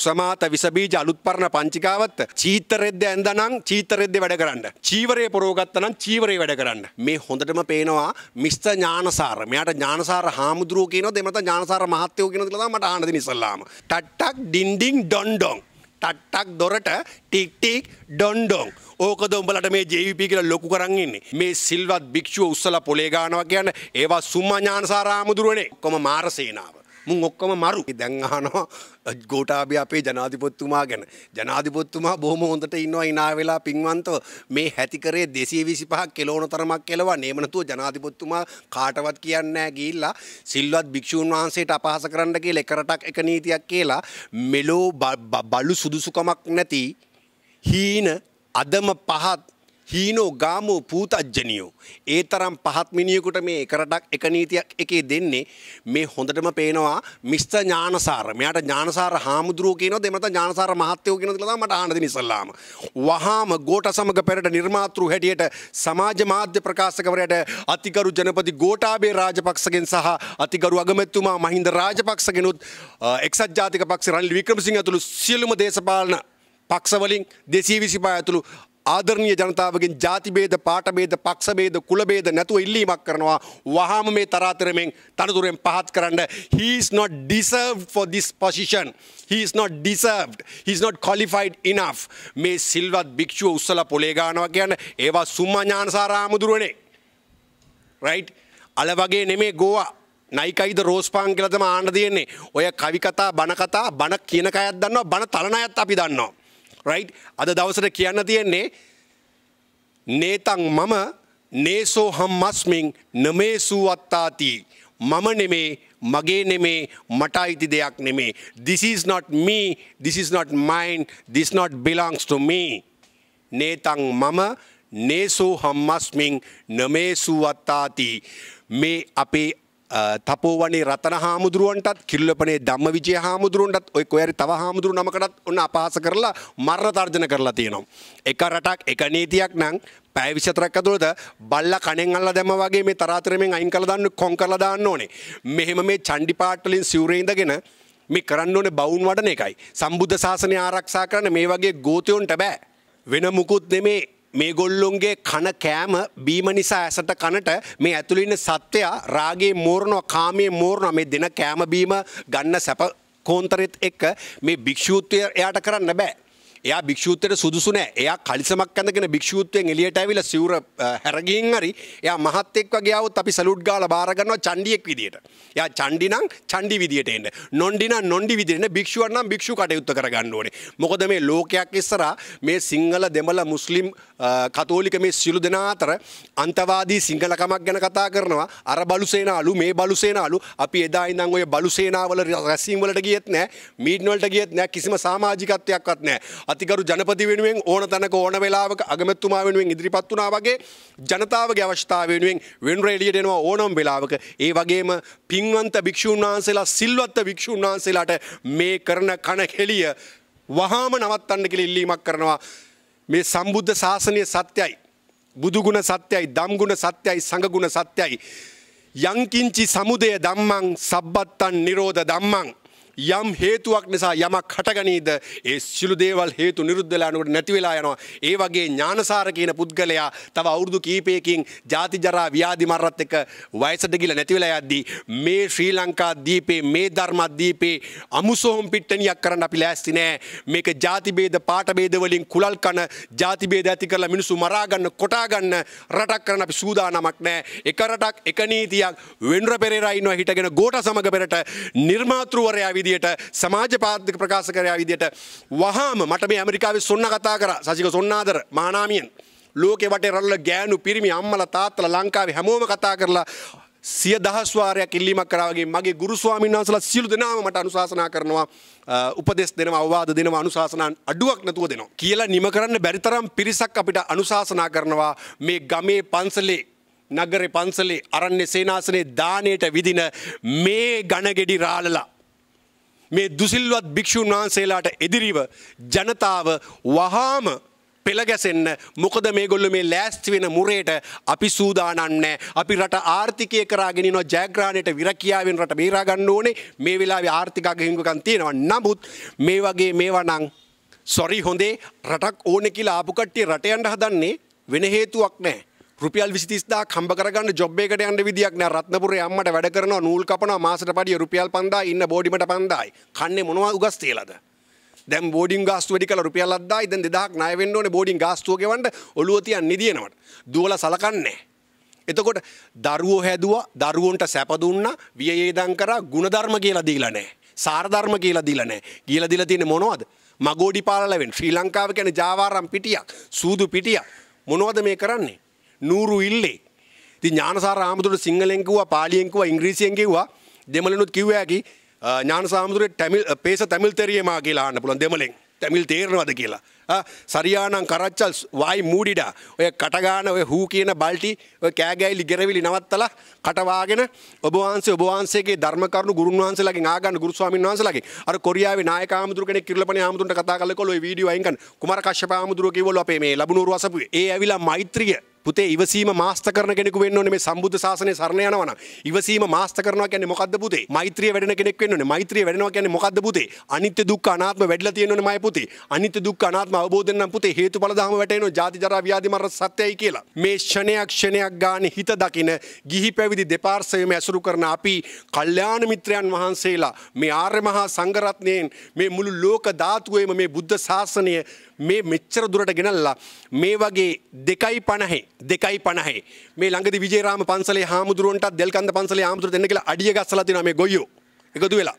කුසමාත විසබීජ අලුත් පරණ පංචිකාවත් චීතරෙද්ද ඇඳනම් චීතරෙද්ද වැඩ කරන්න. චීවරය පොරෝගත්තනම් චීවරය වැඩ කරන්න. මේ හොඳටම පේනවා මිස්ත ඥානසාර. මෙයාට ඥානසාර හාමුදුරුව කියනවා දෙමත ඥානසාර මහත්තයෝ කියනවා කියලා මට ආනදින ඉස්සල්ලාම. ටට්ටක් ඩින්ඩින් ඩොන්ඩොන්. ටට්ටක් දොරට ටික් ටික් ඩොන්ඩොන්. ඕකද උඹලට මේ ජීවිපී කියලා ලොකු කරන් ඉන්නේ. මේ සිල්වත් භික්ෂුව උස්සලා පොලේ ගන්නවා කියන්නේ ඒවා සුම්මා ඥානසාර හාමුදුරුවනේ. කොහම මාර සේනාව. මුන් ඔක්කොම මරු. දැන් අහනවා ගෝඨාභය අපේ ජනාධිපතිතුමා ගැන. ජනාධිපතිතුමා බොහොම හොඳට ඉන්නවා hina වෙලා පින්වන්තව මේ හැති කරේ 225ක් කෙලවන තරමක් කෙලවා. නේම නැතුව ජනාධිපතිතුමා කාටවත් කියන්නේ නැහැ ගිහිල්ලා සිල්වත් භික්ෂූන් වහන්සේට අපහාස කරන්න කියලා එක රටක් එක නීතියක් කියලා මෙලෝ බලු සුදුසුකමක් නැති හීන අදම පහත් හීනෝ ගාමෝ පූතජ්ජනියෝ. ඒ තරම් පහත්මිනියකුට මේ එකරටක් එක නීතියක් එකේ දෙන්නේ මේ හොඳටම පේනවා මිස්ත ඥානසාර මෙයාට ඥානසාර හාමුදුරුව කියන දෙමත ඥානසාර මහත්තයෝ කියන දලා මට අහන්න දෙන ඉස්සල්ලාම. වහාම ගෝඨ සමග පෙරට නිර්මාතෘ හැටියට සමාජ මාධ්‍ය ප්‍රකාශකවරයාට අතිගරු ජනපති ගෝඨාභය රාජපක්ෂගෙන් සහ අතිගරු අගමැතිතුමා මහින්ද රාජපක්ෂගෙනුත් එක්සත් ජාතික පක්ෂ රනිල් වික්‍රමසිංහ ඇතුළු සියලුම දේශපාලන පක්ෂවලින් දෙසී විසිපා ඇතුළු ආදරණය ජනතාවගෙන් ජාතිබේද පාටබේද පක්ෂබේද කුලබේද නැතුව ඉල්ලීමක් කරනවා වහාම මේ තරාතරමෙන් තනතුරෙන් පහත් කරන්න he is not deserved for this position he is not deserved he is not qualified enough මේ සිල්වත් භික්ෂුව උස්සලා පොලේ ගන්නවා කියන්න ඒවා සුම්මා ඥානසාරාමුදුරුවනේ right අල වගේ නෙමේ ගෝවා නයිකයිද රෝස්පාන් කියලා තමයි ආන්න තියෙන්නේ ඔය කවි කතා බණ කතා බණ කියන කයක් දන්නවා බණ තලන අයත් අපි දන්නවා රයි් අද දවසට කියන්න තියෙන්නේ නේතං මම නේසෝ හම්මස්මින් නමේසූ අත්තාතිී. මම නෙමේ මගේ නෙමේ මට අයිති දෙයක් නෙමේ. This is not me, this is not mine, this not belongs to me. නේතං මම නේසෝ හම්මස්මින් නමේසූ අත්තාතිී. මේ අපේ තපෝවනේ රතන හාමුදුරුවන්ටත් කිල්ලපනේ ධම්ම විජය හාමුදුරුවන්ටත් ඔය කොයරි තව හාමුදුරු නමකටත් ඔන්න අපහාස කරලා මරණ තර්ජන කරලා තියෙනවා. එක රටක් එක නීතියක් නම් පැය විසතරක් ඇතුළත බල්ල කණෙන් අල්ල දැම වගේ මේ තරාතරමෙන් අයින් කළ දන්න කොන් කරලා දාන්න ඕනේ. මෙහෙම මේ චණ්ඩි පාට්ටලින් සිවුරේ ඉඳගෙන මේ කරන්න ඕනේ බවුන් වඩන එකයි. සම්බුද්ධ ශාසනය ආරක්ෂා කරන්න මේ වගේ ගෝතයොන්ට බෑ. වෙන මුකුත් නෙමේ මේගොල්ලුන්ගේ කන කෑම බීම නිසා ඇසට කනට මේ ඇතුළින්න සත්‍යයා රාගේ මෝරණවා කාමය මෝරණ මේ දෙන කෑම බීම ගන්න සැප කෝන්තරෙත් එක්ක මේ භික්‍ෂූත්වය එයාට කරන්න බෑ එයා භික්ෂූත්තයට සුදුසු නෑ එයා කලිසමක් කඳගෙන භික්ෂූත්වයෙන් එලියට ඇවිල්ලා සිවුර හැරගින් හරි එයා මහත් එක්ව ගියවොත් අපි සලූට් ගාලා බාර ගන්නවා චණ්ඩියෙක් විදියට. එයා චණ්ඩි නම් චණ්ඩි විදියට එන්න. නොණ්ඩි නම් නොණ්ඩි විදියට එන්න භික්ෂුවන් නම් භික්ෂු කටයුත්ත කරගන්න ඕනේ. මොකද මේ ලෝකයක් ඉස්සරහා මේ සිංහල දෙමළ මුස්ලිම් කතෝලික මේ සිළු දෙනා අතර අන්තවාදී සිංහලකමක් ගැන කතා කරනවා. අර බලුසේනාලු මේ බලුසේනාලු අපි එදා ඉඳන් ඔය බලුසේනාවල රැස්වීම් වලට ගියෙත් නෑ, මීටින් වලට ගියෙත් නෑ, කිසිම සමාජිකත්වයක්වත් නෑ. අතිකරු ජනපති වෙනුවෙන් ඕන තැනක ඕන වෙලාවක අගමැතුමා වෙනුවෙන් ඉදිරිපත් වුණා වගේ ජනතාවගේ අවශ්‍යතාව වෙනුවෙන් වෙනුර එළියට එනවා ඕනම වෙලාවක ඒ වගේම පින්වන්ත භික්ෂූන් වහන්සේලා සිල්වත්ත භික්ෂූන් වහන්සේලාට මේ කරන කන කෙලිය වහාම නවත්තන්න කියලා ඉල්ලීමක් කරනවා මේ සම්බුද්ධ ශාසනය සත්‍යයි බුදුගුණ සත්‍යයි දම්ගුණ සත්‍යයි සඟගුණ සත්‍යයි යංකිංචි සමුදය දම්මං සබ්බත්තන් නිරෝධ දම්මං යම් හේතුවක් නිසා යමක් හටගනීද ඒ සිළු දේවල් හේතු නිරුද්ධලා යනකොට නැති වෙලා යනවා. ඒ වගේ ඥානසාර කියන පුද්ගලයා තව අවුරුදු කීපයකින් ජාති ජරා ව්‍යාධි මරණත් එක්ක වයසට ගිහලා නැති වෙලා යද්දී මේ ශ්‍රී ලංකා දීපේ මේ ධර්මද්වීපේ අමුසොහොම් පිට්ටනියක් කරන්න අපි ලෑස්ති නෑ. මේක ජාති ભેද පාට ભેද වලින් කුලල් කන ජාති ભેද ඇති කරලා මිනිස්සු මරා ගන්න කොටා ගන්න රටක් කරන්න අපි සූදානමක් නෑ. එක රටක් එක නීතියක් වෙන්ර පෙරේරා ඉන්නවා හිටගෙන ගෝඨ සමග පෙරට නිර්මාතෘවරයා විදියට සමාජ පාද්ක ප්‍රකාශ කරයා විදියට වහාම මට මේ ඇමරිකාවේ සොන්න කතා කර සසික සොන්නාදර මානාමියෙන් ලෝකෙ වටේ රල්ල ගෑනු පිරිමි අම්මල තාත්තල ලංකාවේ හැමෝම කතා කරලා සිය දහස්වාරයක් ඉල්ලීමක් කරාවගේ මගේ ගුරු ස්වාමීන් වහන්සලා සියලු දෙනාම මට අනුශාසනා කරනවා උපදෙස් දෙනවා අවවාද දෙනවා අනුශාසනා අඩුවක් නැතුව දෙනවා කියලා නිම කරන්න බැරි තරම් පිරිසක් අපිට අනුශාසනා කරනවා මේ ගමේ පන්සලේ නගරේ පන්සලේ අරන්නේ සේනාසනේ දාණයට විදින මේ ඝනගෙඩි රාළලා මේ දුසිල්වත් භික්‍ෂූන් වහන්සේලාට එදිරිව ජනතාව වහාම පෙළගැසෙන්න මොකද මේගොල්ල මේ ලෑස්ති වෙන මුරේට අපි සූදානන්නෑ අපි රට ආර්ථිකය කරාගෙන නො ජයග්‍රාණයට විරකියාවෙන් රට බේරාගන්න ඕනේ මේ වෙලා ආර්ථිකගහිංගකන් තියෙනවා නමුත් මේ වගේ මේවා නං සොරි හොඳේ රටක් ඕන කියලා ආපුකට්ටිය රටයන්ට හදන්නේ වෙන හේතුවක් නෑ රුපියල් විසිතිස්දා කම්බ කරගන්න ජොබ් එකට යන්න විදියක් නෑ රත්නපුරේ අම්මට වැඩ කරනවා නූල් කපනවා මාසට පඩිය රුපියල් 5000 ඉන්න බෝඩිමට 5000යි කන්නේ මොනවා උගස් තියලාද දැන් බෝඩින් ගාස්තු වැඩි කරලා රුපියල් 7000යි දැන් 2000ක් ණය වෙන්න ඕනේ බෝඩින් ගාස්තුව ගෙවන්න ඔළුව තියන් නිදිනවට දුවලා සලකන්නේ එතකොට දරුවෝ හැදුවා දරුවන්ට සැප දුන්නා වියේදම් කරා ಗುಣධර්ම කියලා දීලා නැහැ සාරධර්ම කියලා දීලා නැහැ කියලා දීලා තියෙන්නේ මොනවද මගෝඩි පාලලවෙන් ශ්‍රී ලංකාව කියන්නේ ජාවාරම් පිටියක් සූදු පිටියක් මොනවද මේ කරන්නේ නూరు ඉල්ලේ. ඉතින් ඥානසාර ආමතුරට සිංහලෙන් කිව්වා පාලියෙන් කිව්වා ඉංග්‍රීසියෙන් කිව්වා දෙමළෙනුත් කිව්වා ඇකි ඥානසාර ආමතුරේ ටැමිල් පේස තමිල් තේරියමා කියලා අහන්න පුළුවන් දෙමළෙන්. තැමිල් තේරනවද කියලා. සරියානං කරච්චල් වයි මූඩිඩ ඔය කටගාන ඔය හූ කියන බල්ටි ඔය කෑගැයිලි ගෙරවිලි නවත්තල කටවාගෙන ඔබවහන්සේ ඔබවහන්සේගේ ධර්මකරුණු ගුරුන් වහන්සේලාගේ ආගන්න ගුරුස්වාමීන් වහන්සේලාගේ අර කොරියාවේ නායක ආමතුරු කෙනෙක් කිරිලපණේ ආමතුරුන්ට කතා කරලා කොළොයි වීඩියෝ අයින් කරන කුමාර කශ්‍යප ආමතුරු කිව්වලු අපේ මේ ලැබුණුරු වසපුවේ ඒ ඇවිලා මෛත්‍රිය පුතේ ඉවසීම මාස්ත කරන කෙනෙකු වෙන්න ඕනේ මේ සම්බුද්ධ ශාසනය සරණ යනවා නම් ඉවසීම මාස්ත කරනවා කියන්නේ මොකද්ද පුතේ මෛත්‍රිය වැඩෙන කෙනෙක් වෙන්න ඕනේ මෛත්‍රිය වැඩෙනවා කියන්නේ මොකද්ද පුතේ අනිත්‍ය දුක්ඛ අනාත්ම වැඩිලා තියෙනවනේ මය පුතේ අනිත්‍ය දුක්ඛ අනාත්ම අවබෝධයෙන් නම් පුතේ හේතුඵල ධම වැටෙනවා ජාති ජරා ව්‍යාධි මරණ සත්‍යයි කියලා මේ ෂණයක් ෂණයක් ගානේ හිත දකින ගිහි පැවිදි දෙපාර්ශ්වයම ඇසුරු කරන අපි කල්යාණ මිත්‍රයන් වහන්සේලා මේ ආර්ය මහා සංඝරත්නයෙන් මේ මුළු ලෝක ධාතුවේම මේ බුද්ධ ශාසනය මේ මෙච්චර දුරට ගෙනල්ලා මේ වගේ දෙකයි පණහේ දෙකයි පණහේ මේ ළඟදි විජේරාම පන්සලේ හාමුදුරුවන්ටත් දෙල්කන්ද පන්සලේ හාමුදුරුවෝ දෙන්න කියලා අඩිය ගස්සලා තිනවා මේ ගොයියෝ එකතු වෙලා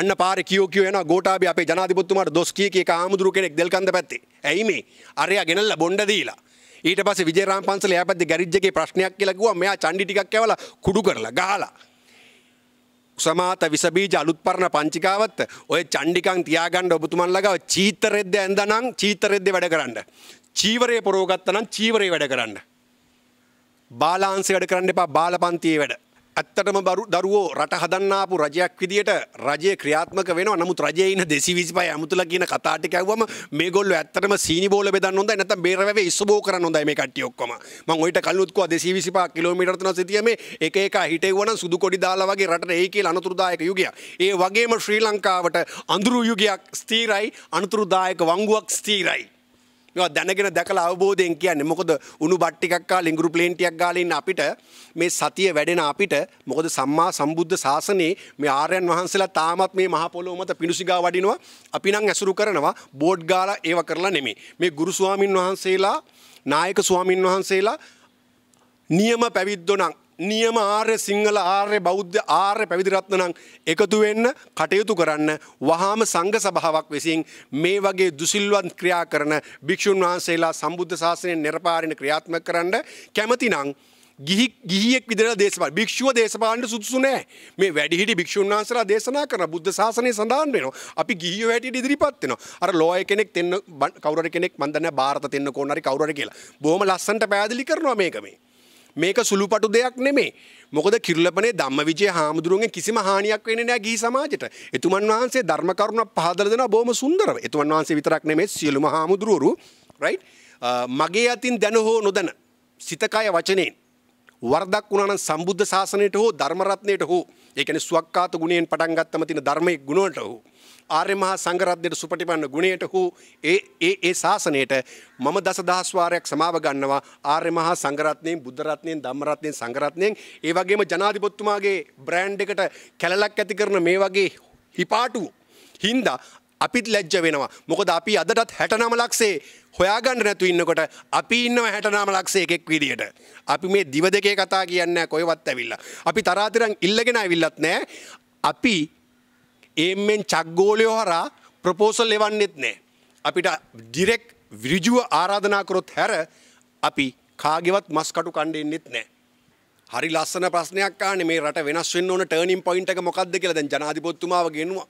අන්න පාරේ කියෝ කියෝ යනවා ගෝඨාභය අපේ ජනාධිපතිතුමාට දොස් කිය කී එක හාමුදුරුවෝ කෙනෙක් දෙල්කන්ද පැත්තේ ඇයි මේ අරයා ගෙනල්ලා බොණ්ඩ දීලා ඊට පස්සේ විජේරාම පන්සලේ එයා පැත්තේ ගැරිජ් එකේ ප්‍රශ්නයක් කියලා කිව්වා මෙයා චණ්ඩි ටිකක් කැවලා කුඩු කරලා ගහලා සමාත විසබීජ අලුත්පරණ පංචිකාවත් ඔය චණ්ඩිකන් තියාගන්න ඔබතුමන් ළඟ චීතරෙද්ද ඇඳනම් චීතරෙද්ද වැඩ කරන්න. චීවරය පොරෝගත්තනම් චීවරේ වැඩ කරන්න. බාලාන්සේ වැඩ කරන්න එපා බාලපන්තියේ වැඩ. ඇත්තටම බරු දරුවෝ රට හදන්නාපු රජයක් විදිට රජය ක්‍රියාත්මක වෙන නමුත් රජයන දෙසි විසිපය ඇමුතුල කියන කතාට කැවම මේගොල්ල ඇත්තටම සීනිබෝල බෙදන්න හොඳ නැත බේරව ඉස්සබෝ කරන්න හොඳයි මේ කට්ටිය ඔක්කොම මම ඔයිට කල්ලුත්කෝ දෙසි විසිපා කිලෝමීටර් තුන සිටිය මේ එක එක හිටෙවන සුදු කොඩි දාලා වගේ රටට ඒ කියලා අනතුරුදායක යුගයක් ඒ වගේම ශ්‍රී ලංකාවට අඳුරු යුගයක් ස්ථීරයි අනතුරුදායක වංගුවක් ස්ථීරයි මෙවා දැනගෙන දැකලා අවබෝධයෙන් කියන්නේ මොකද උණු බට්ටිකක් කාලා ඉඟුරු ප්ලේන්ටියක් ගාලා ඉන්න අපිට මේ සතිය වැඩෙන අපිට මොකද සම්මා සම්බුද්ධ ශාසනයේ මේ ආර්යයන් වහන්සේලා තාමත් මේ මහ පොළොව මත පිණුසිගා වඩිනවා අපි නම් ඇසුරු කරනවා බෝඩ් ගාලා ඒව කරලා නෙමෙයි මේ ගුරු ස්වාමින් වහන්සේලා නායක ස්වාමින් වහන්සේලා නියම පැවිද්දෝ නම් නියම ආර්ය සිංහල ආර්ය බෞද්ධ ආර්ය පැවිදිරත්න නම් එකතු වෙන්න කටයුතු කරන්න වහාම සංඝ සභාවක් විසින් මේ වගේ දුසිල්වන් ක්‍රියා කරන භික්ෂුන් වහන්සේලා සම්බුද්ධ ශාසනය නිරපාරින ක්‍රියාත්මක කරන්න කැමතිනම් ගිහි ගිහියෙක් විදිහට දේශපාලන භික්ෂුව දේශපාලනට සුදුසු නෑ මේ වැඩිහිටි භික්ෂුන් වහන්සේලා දේශනා කරන බුද්ධ ශාසනය සඳහන් වෙනවා අපි ගිහියෝ හැටියට ඉදිරිපත් වෙනවා අර ලෝය කෙනෙක් තෙන්න කවුරු හරි කෙනෙක් මන් දන්නේ නැහැ ಭಾರತ තෙන්න කොහොන හරි කවුරු හරි කියලා බොහොම ලස්සනට පෑදලි කරනවා මේක මේ මේක සුළුපටු දෙයක් නෙමේ. මොකද කිරලපනේ ධම්ම විජය හාමුදුරුවන්ගේ කිසිම හානියක් වෙන්නේ නැහැ ගිහි සමාජයට. එතුමන් වහන්සේ ධර්ම කරුණ පහදලා දෙනවා බොහොම සුන්දරව. එතුමන් වහන්සේ විතරක් නෙමේ සියලුම හාමුදුරුවරු රයිට් මගේ අතින් දැන හෝ නොදැන සිතකය වචනෙන් වරදක් වුණා නම් සම්බුද්ධ ශාසනයට හෝ ධර්ම රත්නයට හෝ ඒ කියන්නේ සුවක්කාත ගුණයෙන් පටන් ගත්තම තියෙන ධර්මයේ ගුණවලට හෝ ආර්ය මහා සංඝ රත්නයට සුපටිපන්න ගුණයට හෝ ඒ ඒ ඒ ශාසනයට මම දසදහස් වාරයක් සමාව ගන්නවා ආර්ය මහා සංඝ රත්නයෙන් බුද්ධ රත්නයෙන් ධම්ම රත්නයෙන් සංඝ රත්නයෙන් ඒ වගේම ජනාධිපතිතුමාගේ බ්‍රෑන්ඩ් එකට කැලලක් ඇති කරන මේ වගේ හිපාටු හින්දා අපිත් ලැජ්ජ වෙනවා මොකද අපි අදටත් 69 ලක්ෂේ හොයාගන්න නැතු ඉන්නකොට අපි ඉන්නව හැටනාම ලක්ෂේ එකෙක් විදියට. අපි මේ දිව දෙකේ කතා කියන්න කොයවත් ඇවිල්ලා. අපි තරාතිරන් ඉල්ලගෙන ඇවිල්ලත් නෑ. අපි ඒමෙන් චක්ගෝලයෝ හරා ප්‍රපෝසල් එවන්නෙත් නෑ. අපිට දිරෙක් විරජුව ආරාධනාකරොත් හැර අපි කාගෙවත් මස්කටු කණ්ඩෙන්න්නෙත් නෑ. හරි ලස්සන ප්‍රශ්නයක් ආනේ මේ රට වෙනස් වෙන්න ඕන ටර්නින් පොයින්ට් එක මොකක්ද කියලා දැන් ජනාධිපතිතුමාව ගෙනුවා.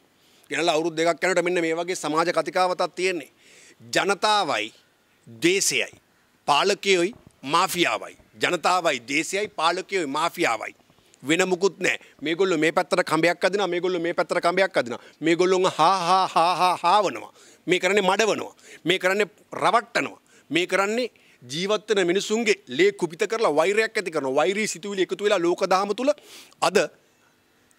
ගෙනලා අවුරුදු දෙකක් යනකොට මෙන්න මේ වගේ සමාජ කතිකාවතක් තියෙන්නේ. ජනතාවයි දේශයයි. පාලකයොයි මාෆියාවයි. ජනතාවයි දේශයයි පාලකයොයි මාෆියාවයි. වෙන මුකුත් නෑ මේගොල්ල මේ පැත්තර කඹයක් අදින මේගොල්ල මේ පැත්තර කඹයක් අදින මේගොල්ලොන් හා හා හාවනවා මේ කරන්නේ මඩවනවා මේ කරන්නේ රවට්ටනවා මේ කරන්නේ ජීවත්වන මිනිසුන්ගේ ලේ කුපිත කරලා වෛරයක් ඇති කරන වෛරී සිතුවිලි එකතු වෙලා ලෝක දහම තුල අද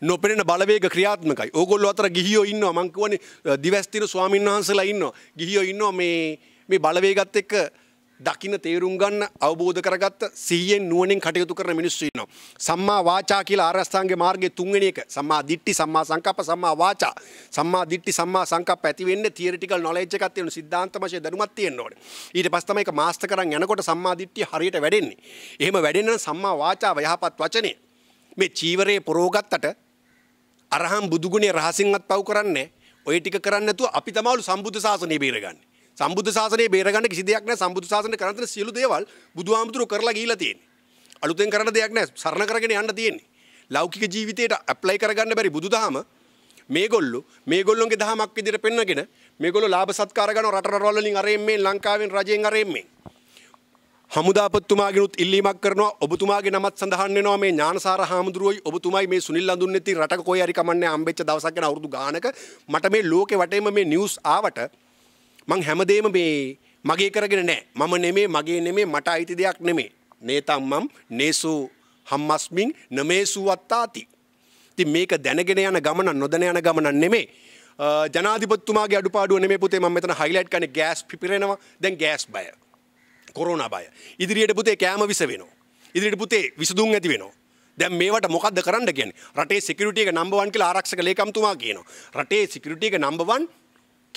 නොපෙනෙන බලවේග ක්‍රියාත්මකයි. ඕගොල්ලෝ අතර ගිහියෝ ඉන්නවා. මං කියවනේ දිවස්තින ස්වාමීන් වහන්සේලා ඉන්නවා. ගිහියෝ ඉන්නවා මේ මේ බලවේගත් එක්ක දකින්න තේරුම් ගන්න අවබෝධ කරගත්ත සිහියෙන් නුවණින් කටයුතු කරන මිනිස්සු ඉන්නවා. සම්මා වාචා කියලා ආරස්ථාංගේ මාර්ගයේ තුන්වෙනි එක. සම්මා දිට්ඨි, සම්මා සංකප්ප, සම්මා වාචා. සම්මා දිට්ඨි, සම්මා සංකප්ප ඇති වෙන්නේ තියරිටිකල් නොලෙජ් එකක් තියෙන සිද්ධාන්ත වශයෙන් දැනුමක් තියෙන්න ඕනේ. ඊට පස්සේ තමයි ඒක මාස්ටර් කරන් යනකොට සම්මා දිට්ඨිය හරියට වැඩෙන්නේ. එහෙම වැඩෙන්න සම්මා වාචාව යහපත් වචනේ. මේ චීවරයේ පොරෝගත්තට අරහම් බුදුගුණේ රහසින්වත් පව් කරන්නේ ඔය ටික කරන්නේ නැතුව අපි තමවලු සම්බුද්ධ ශාසනය බේරගන්නේ. සම්බුද්ධ ශාසනය බේරගන්න කිසි දෙයක් නැහැ. සම්බුද්ධ ශාසනය කරන තන සියලු දේවල් බුදුහාමුදුරුව කරලා ගිහිලා තියෙන්නේ. අලුතෙන් කරන්න දෙයක් නැහැ. සරණ කරගෙන යන්න තියෙන්නේ. ලෞකික ජීවිතයට ඇප්ලයි කරගන්න බැරි බුදුදහම මේගොල්ලෝ මේගොල්ලොන්ගේ දහමක් විදිහට පෙන්වගෙන මේගොල්ලෝ ලාභ සත්කාර ගන්න රටරවල් වලින් අරෙන් මේ ලංකාවෙන් රජයෙන් අරෙන් මේ හමුදාපත්තුමාගෙනුත් ඉල්ලීමක් කරනවා ඔබතුමාගේ නමත් සඳහන් වෙනවා මේ ඥානසාර හාමුදුරුවෝයි ඔබතුමයි මේ සුනිල් අඳුන්නේති රටක කොයි හරි කමන්නේ හම්බෙච්ච දවසක් ගැන අවුරුදු ගානක මට මේ ලෝකේ වටේම මේ නිවුස් ආවට මං හැමදේම මේ මගේ කරගෙන නෑ මම නෙමේ මගේ නෙමේ මට අයිති දෙයක් නෙමේ නේතම්මම් නේසූ හම්මස්මින් නමේසූ අත්තාති ඉතින් මේක දැනගෙන යන ගමන නොදැන යන ගමන නෙමේ ජනාධිපතිතුමාගේ අඩුපාඩුව නෙමේ පුතේ මම මෙතන හයිලයිට් කරන්නේ ගෑස් පිපිරෙනවා දැන් ගෑස් බය කොරෝන බය ඉදිරියට පුතේ කෑම විස වෙනවා. ඉදිරියට පුතේ විසඳුම් ඇති වෙනවා. දැන් මේවට මොකක්ද කරන්න කියන්නේ රටේ සිකියුරිටි එක නම්බර් 1 කියලා ආරක්ෂක ලේකම්තුමා කියනවා රටේ සිකියුරිටි එක නම්බර් 1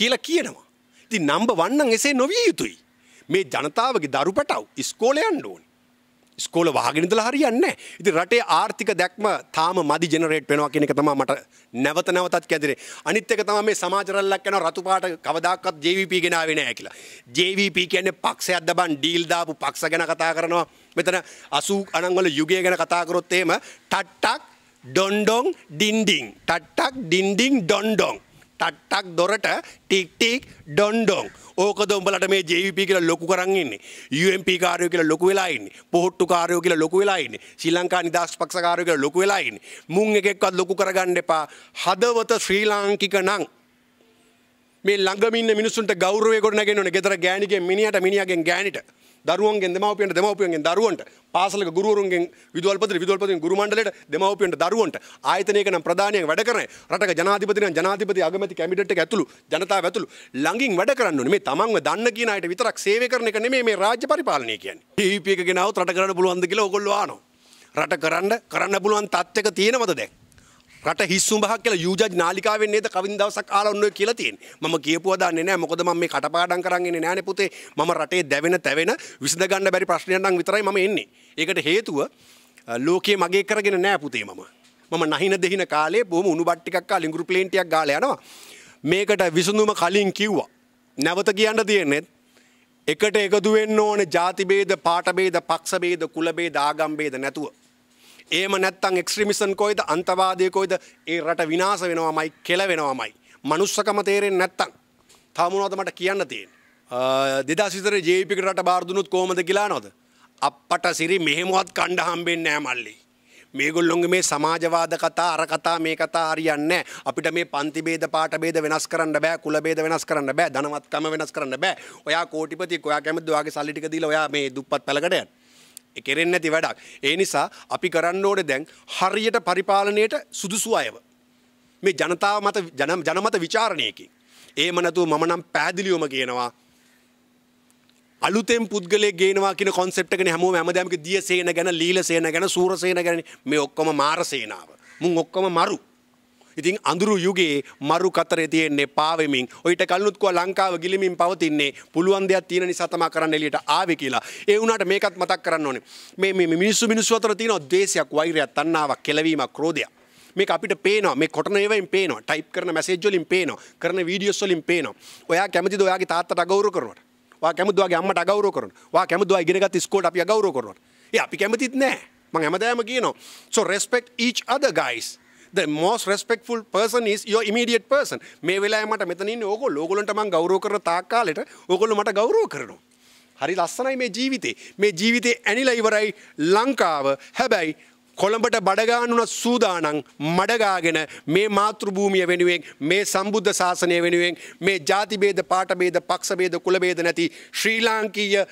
කියලා කියනවා ඉතින් නම්බර් 1 නම් එසේ නොවිය යුතුයි මේ ජනතාවගේ දරුපටව් ඉස්කෝලේ යන්න ඕනේ ස්කෝල වාගෙනදල හරියන්න ඉති රටේ ආර්ථික දැක්ම තාම මදි ජනරේට් වෙනවා කියෙනෙක තම මට නැවත නැවතත් කැදරේ අනිත්්‍යක තම මේ සමාජරල්ලක් යන රතුපාට කවදක්ත් ජවිප ගෙනාවෙන ඇ කියලා ජවිප කියන්නේ පක්ෂ අදබන් ඩීල්දාපු පක්ෂ ගැන කතා කරනවා මෙතන අසූ අනංවල යුගය ගැන කතාකරොත්තේම ටට්ටක් ඩොන්ඩොන් ඩින්ඩිං ටට්ටක් ඩින්ඩිං ඩොන්ඩොන් තට්ටක් දොරට ටික්ටික් ඩොන්ඩොන් ඕකද උඹලට මේ ජීවිප කියලා ලොකු කරන්නේ UMP කාරයෝ කියලා ලොකු වෙලායින්න පොහොට්ටු කාරයෝ කියලා ලොකු වෙලායින්න ශ්‍රී ලංකා නිදහස් පක්ෂ කාරයෝ කියලා ලොකු වෙලායින්න මුන් එකෙක්වත් ලොකු කරගන්න එපා හදවත ශ්‍රී ලාංකික නම් මේ ළඟම ඉන්න මිනිස්සුන්ට ගෞරවය ගොඩනගෙන ඕනේ ගෙදර ගෑණිගෙන් මිනිහට මිනිහගෙන් ගෑණිට දරුවන්ගෙන් දෙමවපියන්ට දෙමවපියන්ගෙන් දරුවන්ට පාසලක ගුරුවරුන්ගෙන් විදුවල්පති විදුවල්පතින් ගුරු මණ්ඩලයට දෙමවපියන්ට දරුවන්ට ආයතනයක නම් ප්‍රධානියෙන් වැඩ කරන්නේ රටක ජනාධිපති නම් ජනාධිපති අගමැති කැබිනට් එක ඇතුළු ජනතාව ඇතුළු ළඟින් වැඩ කරන්න ඕනේ මේ තමන්ව දන්න කියන අයට විතරක් සේවය කරන එක නෙමෙයි මේ රාජ්‍ය පරිපාලනය කියන්නේ. ටීවීපී e එක ගෙනාවොත් රට කරන්න පුළුවන්ද කියලා ඕගොල්ලෝ ආනෝ. රට කරන්න කරන්න පුළුවන් තත්ත්වයක තියෙනවද දැන්? රට හිස්සුම්බහක් කියලා යූජජ් නාලිකාවෙන් නේද කවින් දවසක් ආලා ඔන්න ඔය කියලා තියෙන්නේ. මම කියපුවා දන්නේ නැහැ. මොකද මම මේ කටපාඩම් කරන් ඉන්නේ නැහැ නේ පුතේ. මම රටේ දැවෙන, තැවෙන විසඳ ගන්න බැරි ප්‍රශ්නයක් නම් විතරයි මම එන්නේ. ඒකට හේතුව ලෝකයේ මගේ කරගෙන නැහැ පුතේ මම. මම නැහින දෙහින කාලේ බොහොම උණු බත් ටිකක් කාලා ලිඟුරු ප්ලේන් ටිකක් ගාලා යනවා. මේකට විසඳුම කලින් කිව්වා. නැවත කියන්න තියෙන්නේ එකට එකතු වෙන්න ඕනේ ಜಾති ભેද, පාට ભેද, පක්ෂ ભેද, කුල ભેද, ආගම් ભેද නැතුව. ඒම නැත්තං එක්ස්ට්‍රිමිසන් කොයිද අන්තවාදය කොයිද ඒ රට විනාස වෙනවාමයි කෙලවෙනවාමයි. මනුස්සකම තේරෙන් නැත්තං. තමුණවදමට කියන්න තියෙන්. දෙදසිතර ජේපිකට බාර්දුනුත් කෝමද කියලා නොද. අපට සිරි මෙහෙමුවත් කණ්ඩ හම්බෙන් නෑ මල්ලි. මේගොල්ලොන්ගේ මේ සමාජවාද කතා අර කතා මේ කතා හරියන්න අපිට මේ පන්තිබේද පාට බේද වෙනස් කරන්න බෑ කුලබේද වෙනස් කරන්න බෑ ධනවත්කම වෙනස් කරන්න බෑ ඔයා කෝටිපති ඔයා කැමති ඔයාගේ සල්ලි ටික දීලා ඔයා මේ දුප්පත් පැලකට යන්න කෙරෙන්නේ නැති වැඩක්. ඒ නිසා අපි කරන්න ඕනේ දැන් හරියට පරිපාලනයට සුදුසු අයව. මේ ජනතාව මත ජනමත ਵਿਚාරණයකින්. එහෙම නැතුව මම නම් පෑදිලියොම කියනවා අලුතෙන් පුද්ගලය ගේනවා කියන කොන්සෙප්ට් එකනේ හැමෝම හැමදාම දිය සේන ගැන ලීල සේන ගැන සූර සේන ගැන මේ ඔක්කොම මාර සේනාව. මුන් ඔක්කොම මරු. ඉතින් අඳුරු යුගයේ මරු කතරේ තියෙන්නේ පාවෙමින් ඔයිට කල්නුත්කුව ලංකාව ගිලිමින් පවතින්නේ පුළුවන් දෙයක් තියෙන නිසා තමයි කරන්න එළියට ආවේ කියලා. ඒ වුණාට මේකත් මතක් කරන්න ඕනේ. මේ මේ මිනිස්සු මිනිස්සු අතර තියෙන ද්වේෂයක්, වෛරයක්, තණ්හාවක්, කෙලවීමක්, ක්‍රෝධයක්. මේ අපිට පේනවා මේ කොටන ඒවයින් පේනවා ටයිප් කරන මැසේජ් වලින් පේනවා කරන වීඩියෝස් වලින් පේනවා ඔයා කැමතිද ඔයාගේ තාත්තට අගෞරව කරනවට ඔයා කැමතිද ඔයාගේ අම්මට අගෞරව කරනවට ඔයා කැමතිද ඔයා ඉගෙනගත් ඉස්කෝලේට අපි අගෞරව කරනවට ඒ අපි කැමතිත් නෑ මං හැමදාම කියනවා so respect each other guys the most respectful person is your immediate person. මේ වෙලාවේ මට මෙතන ඉන්නේ ඕගොල්ලෝ ඕගොල්ලන්ට මම ගෞරව කරන තාක් කාලෙට ඕගොල්ලෝ මට ගෞරව කරනවා. හරි ලස්සනයි මේ ජීවිතේ. මේ ජීවිතේ ඇනිලා ඉවරයි ලංකාව. හැබැයි කොළඹට බඩගානුන සූදානං මඩගාගෙන මේ මාතෘභූමිය වෙනුවෙන් මේ සම්බුද්ධ ශාසනය වෙනුවෙන් මේ ජාතිබේද පාටබේද පක්ෂබේද කුලබේද නැති ශ්‍රී ලාංකීය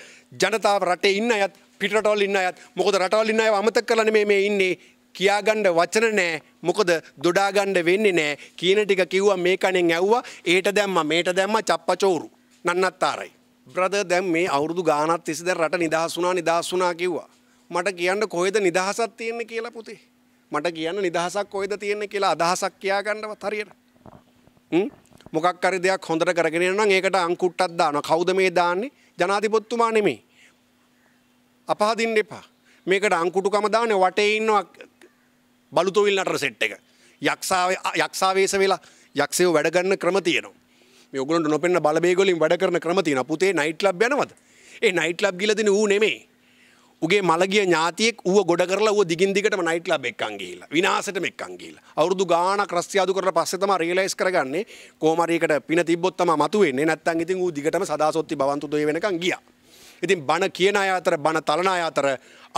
ජනතාව රටේ ඉන්න අයත් පිටරටවල් ඉන්න අයත් මොකද රටවල් ඉන්න අය අමතක කරලා නෙමෙයි මේ ඉන්නේ කියාගණ්ඩ වචන නෑ මොකද දොඩාගණ්ඩ වෙන්න නෑ කියන ටික කිව්වා මේ කණෙන් ඇව්වා ඒට දැම්ම මේට දැම්ම චප්පචෝරු නන්නත්තාරයි. බ්‍රද දැම් මේ අවුරුදු ගානත් තිසිද රට නිදහසුනා නිදහසුනා කිව්වා. මට කියන්න කොහෙද නිදහසක් තියෙන්නේ කියලා පුතේ. මට කියන්න නිදහසක් කොහෙද තියෙන්නේ කියලා අදහසක් කියාගන්නවත් හරියට. මොකක් හරි දෙයක් හොඳට කරගෙන යනවා නම් ඒකට අංකුට්ටක් දානවා. කවුද මේ දාන්නේ? ජනාධිපතිතුමා නෙමෙයි. අපහදින්න එපා. මේකට අංකුටුකම දාන්නේ වටේ ඉන්නවා බලුතුවිල් නටර සෙට් එක. යක්ෂාව යක්ෂාවේශ වෙලා යක්ෂයෝ වැඩගන්න ක්‍රම තියෙනවා. මේ ඔගලන්ට නොපෙන්න බලබේගොලින් වැඩ කරන ක්‍රම තියෙනවා. පුතේ නයිට් ක්ලබ් යනවද? ඒ නයිට් ක්ලබ් ගිහලා දෙන ඌ නෙමෙයි. උගේ මළගිය ඥාතියෙක් ඌව ගොඩ කරලා ඌව දිගින් දිගටම නයිට් ක්ලබ් එක්කන් ගිහිල්ලා විනාසෙටම එක්කන් ගිහිල්ලා අවුරුදු ගාණක් රස්තියාදු කරලා පස්සේ තමයි රියලයිස් කරගන්නේ කොහොම හරි එකට පින තිබ්බොත් තමයි මතුවෙන්නේ නැත්තම් ඉතින් ඌ දිගටම සදාසොත්ති බවන්තු දොය වෙනකන් ගියා. ඉතින් බණ කියන අය අතර බණ තලන අය අතර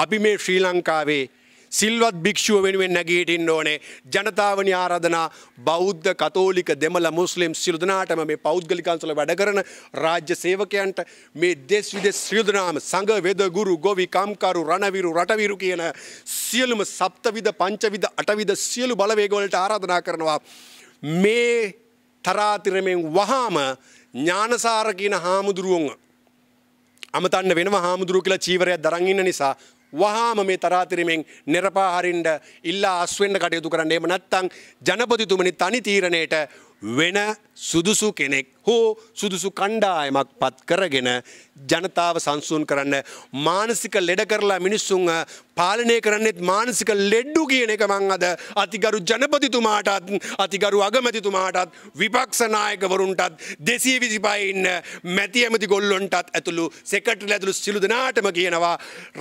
අපි මේ ශ්‍රී ලංකාවේ සිල්වත් භික්‍ෂුව වෙනුවෙන් නැගීටින් ඕනේ ජනතාවනි ආරාධනා බෞද්ධ කතෝලික දෙමළ මුස්ලිම් සිල්දනාටම මේ පෞද්ගලිකන්සල වැඩ කරන රාජ්‍ය සේවකයන්ට මේ දෙස් විදෙස් සිල්දනාම සඟ වෙදගුරු ගොවි කම්කරු රණවිරු රටවිරු කියන සියලුම සප්තවිද පංචවිද අටවිද සියලු බලවේගවලට ආරාධනා කරනවා. මේ තරාතිරමෙන් වහාම ඥානසාර කියන හාමුදුරුවන්ව. අමතන්න වෙන හාමුදුරුව කියලා චීවරයක් දරංගන්න නිසා වහාම මේ තරාතිරමෙන් නෙරපාහරින්ට ඉල්ලා අස්වෙන්ට කටයුතු කරන්න එම නැත්තං ජනපතිතුමනි තනි තීරණයට වෙන සුදුසු කෙනෙක් හෝ සුදුසු කණ්ඩායමක් පත් කරගෙන ජනතාව සංසුන් කරන්න මානසික ලෙඩ කරලා මිනිස්සුන් පාලනය කරන්නෙත් මානසික ලෙඩ්ඩු කියන එක මං අද අතිගරු ජනපතිතුමාටත් අතිගරු අගමැතිතුමාටත් විපක්ෂනායකවරුන්ටත් දෙසී විසිපයින්න මැති ඇමති ගොල්ලොන්ටත් ඇතුළු සෙකට ඇතුළු සිලු දෙනාටම කියනවා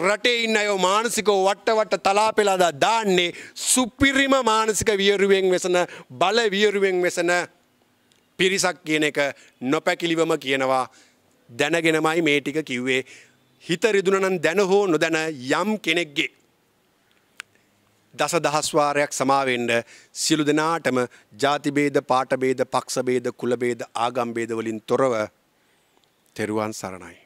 රටේ ඉන්න අයෝ මානසිකෝ වට්ටවට තලා පෙලාදා දාන්නේ සුපිරිම මානසික වියරුවෙන් වෙසන බල වියරුවෙන් වෙසන පිරිසක් කියන එක නොපැකිලිවම කියනවා දැනගෙනමයි මේ ටික කිව්වේ හිත රිදුනනන් දැන හෝ නොදැන යම් කෙනෙක්ගේ. දස දහස්වාරයක් සමාවෙන්ඩ සිලු දෙනාටම ජාතිබේද පාටබේද පක්ෂබේද කුලබේද ආගම්බේදවලින් තොරව තෙරුවන් සරණයි.